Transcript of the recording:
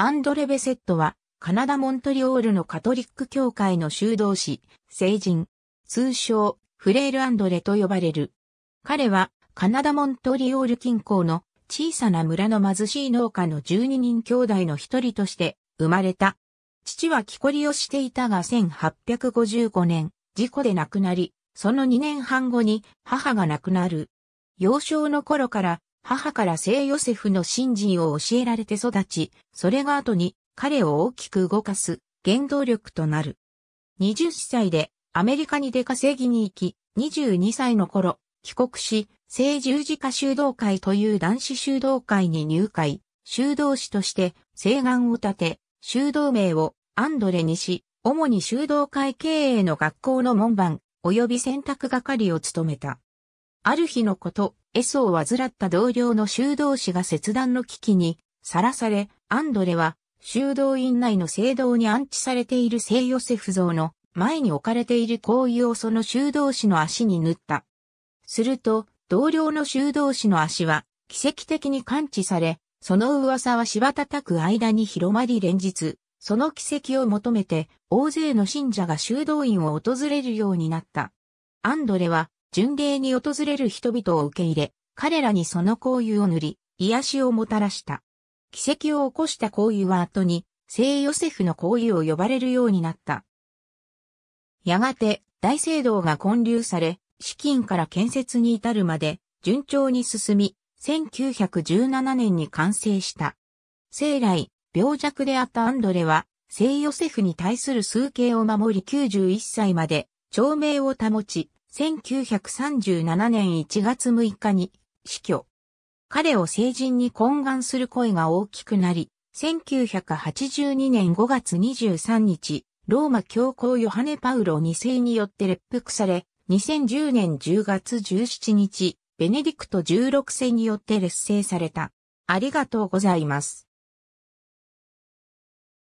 アンドレ・ベセットは、カナダ・モントリオールのカトリック教会の修道士、聖人、通称、フレール・アンドレと呼ばれる。彼は、カナダ・モントリオール近郊の小さな村の貧しい農家の12人兄弟の一人として生まれた。父は木こりをしていたが1855年、事故で亡くなり、その2年半後に母が亡くなる。幼少の頃から母から聖ヨセフの信心を教えられて育ち、それが後に彼を大きく動かす原動力となる。20歳でアメリカに出稼ぎに行き、22歳の頃、帰国し、聖十字架修道会という男子修道会に入会、修道士として聖願を立て、修道名をアンドレにし、主に修道会経営の学校の門番、及び選択係を務めた。ある日のこと、エソを患った同僚の修道士が切断の危機にさらされ、アンドレは修道院内の聖堂に安置されている聖ヨセフ像の前に置かれている行為をその修道士の足に塗った。すると、同僚の修道士の足は奇跡的に感知され、その噂はした叩く間に広まり連日、その奇跡を求めて大勢の信者が修道院を訪れるようになった。アンドレは巡礼に訪れる人々を受け入れ、彼らにその交友を塗り、癒しをもたらした。奇跡を起こした交友は後に、聖ヨセフの交友を呼ばれるようになった。やがて、大聖堂が建立され、資金から建設に至るまで、順調に進み、1917年に完成した。生来、病弱であったアンドレは、聖ヨセフに対する数形を守り91歳まで、長命を保ち、1937年1月6日に死去。彼を成人に懇願する声が大きくなり、1982年5月23日、ローマ教皇ヨハネ・パウロ2世によって列服され、2010年10月17日、ベネディクト16世によって劣勢された。ありがとうございます。